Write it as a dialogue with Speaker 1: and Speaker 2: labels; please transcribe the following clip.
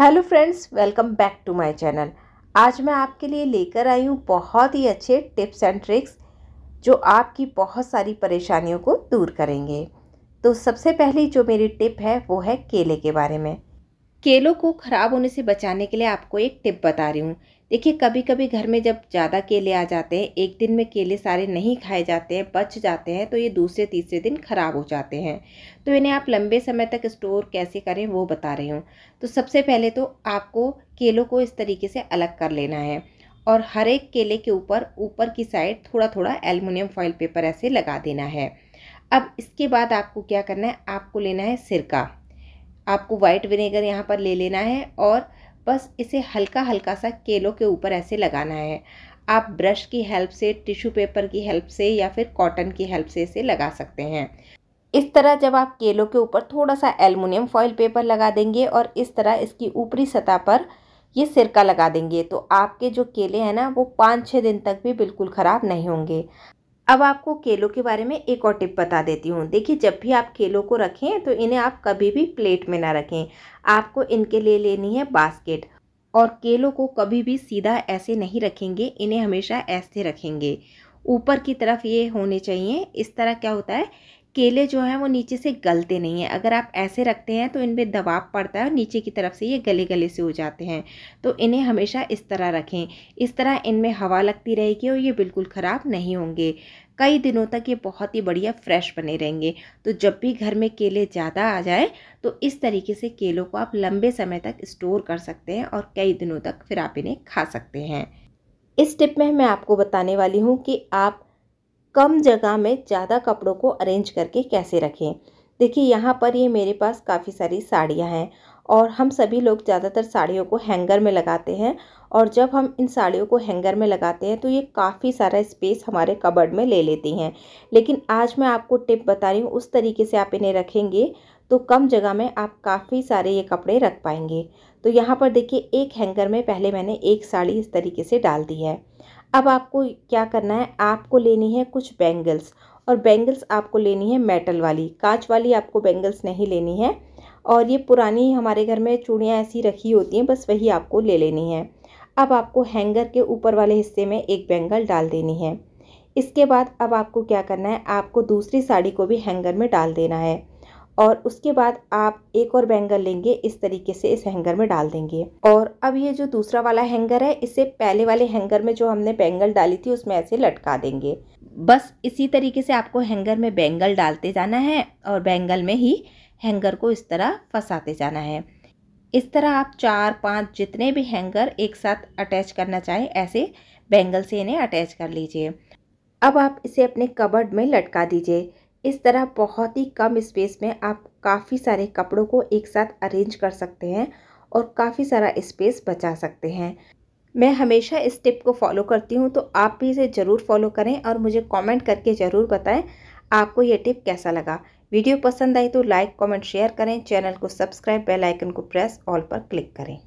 Speaker 1: hello friends welcome back to my channel आज मैं आपके लिए लेकर आई हूँ बहुत ही अच्छे टिप्स एंड ट्रिक्स जो आपकी बहुत सारी परेशानियों को दूर करेंगे तो सबसे पहली जो मेरी टिप है वो है केले के बारे में केलों को ख़राब होने से बचाने के लिए आपको एक टिप बता रही हूँ देखिए कभी कभी घर में जब ज़्यादा केले आ जाते हैं एक दिन में केले सारे नहीं खाए जाते हैं बच जाते हैं तो ये दूसरे तीसरे दिन ख़राब हो जाते हैं तो इन्हें आप लंबे समय तक स्टोर कैसे करें वो बता रही हूँ तो सबसे पहले तो आपको केलों को इस तरीके से अलग कर लेना है और हर एक केले के ऊपर ऊपर की साइड थोड़ा थोड़ा एलमिनियम फॉइल पेपर ऐसे लगा देना है अब इसके बाद आपको क्या करना है आपको लेना है सिरका आपको वाइट विनेगर यहाँ पर ले लेना है और बस इसे हल्का हल्का सा केलों के ऊपर ऐसे लगाना है आप ब्रश की हेल्प से टिश्यू पेपर की हेल्प से या फिर कॉटन की हेल्प से इसे लगा सकते हैं इस तरह जब आप केलों के ऊपर थोड़ा सा एलमिनियम फॉइल पेपर लगा देंगे और इस तरह इसकी ऊपरी सतह पर ये सिरका लगा देंगे तो आपके जो केले हैं ना वो पाँच छः दिन तक भी बिल्कुल ख़राब नहीं होंगे अब आपको केलों के बारे में एक और टिप बता देती हूँ देखिए जब भी आप केलों को रखें तो इन्हें आप कभी भी प्लेट में ना रखें आपको इनके लिए लेनी है बास्केट और केलों को कभी भी सीधा ऐसे नहीं रखेंगे इन्हें हमेशा ऐसे रखेंगे ऊपर की तरफ ये होने चाहिए इस तरह क्या होता है केले जो हैं वो नीचे से गलते नहीं हैं अगर आप ऐसे रखते हैं तो इनमें दबाव पड़ता है और नीचे की तरफ से ये गले गले से हो जाते हैं तो इन्हें हमेशा इस तरह रखें इस तरह इनमें हवा लगती रहेगी और ये बिल्कुल ख़राब नहीं होंगे कई दिनों तक ये बहुत ही बढ़िया फ्रेश बने रहेंगे तो जब भी घर में केले ज़्यादा आ जाए तो इस तरीके से केलों को आप लंबे समय तक स्टोर कर सकते हैं और कई दिनों तक फिर आप इन्हें खा सकते हैं इस टिप में मैं आपको बताने वाली हूँ कि आप कम जगह में ज़्यादा कपड़ों को अरेंज करके कैसे रखें देखिए यहाँ पर ये मेरे पास काफ़ी सारी साड़ियाँ हैं और हम सभी लोग ज़्यादातर साड़ियों को हैंगर में लगाते हैं और जब हम इन साड़ियों को हैंगर में लगाते हैं तो ये काफ़ी सारा स्पेस हमारे कबर्ड में ले लेती हैं लेकिन आज मैं आपको टिप बता रही हूँ उस तरीके से आप इन्हें रखेंगे तो कम जगह में आप काफ़ी सारे ये कपड़े रख पाएंगे तो यहाँ पर देखिए एक हैंगर में पहले मैंने एक साड़ी इस तरीके से डाल दी है अब आपको क्या करना है आपको लेनी है कुछ बैंगल्स और बैंगल्स आपको लेनी है मेटल वाली कांच वाली आपको बैंगल्स नहीं लेनी है और ये पुरानी हमारे घर में चूड़ियाँ ऐसी रखी होती हैं बस वही आपको ले लेनी है अब आपको हैंगर के ऊपर वाले हिस्से में एक बैंगल डाल देनी है इसके बाद अब आपको क्या करना है आपको दूसरी साड़ी को भी हैंगर में डाल देना है और उसके बाद आप एक और बैंगल लेंगे इस तरीके से इस हैंगर में डाल देंगे और अब ये जो दूसरा वाला हैंगर है इसे पहले वाले हैंगर में जो हमने बैंगल डाली थी उसमें ऐसे लटका देंगे बस इसी तरीके से आपको हैंगर में बैंगल डालते जाना है और बैंगल में ही हैंगर को इस तरह फंसाते जाना है इस तरह आप चार पाँच जितने भी हैंगर एक साथ अटैच करना चाहें ऐसे बैंगल से इन्हें अटैच कर लीजिए अब आप इसे अपने कबर्ड में लटका दीजिए इस तरह बहुत ही कम स्पेस में आप काफ़ी सारे कपड़ों को एक साथ अरेंज कर सकते हैं और काफ़ी सारा स्पेस बचा सकते हैं मैं हमेशा इस टिप को फॉलो करती हूँ तो आप भी इसे ज़रूर फॉलो करें और मुझे कमेंट करके ज़रूर बताएं आपको ये टिप कैसा लगा वीडियो पसंद आई तो लाइक कमेंट शेयर करें चैनल को सब्सक्राइब बेल आइकन को प्रेस ऑल पर क्लिक करें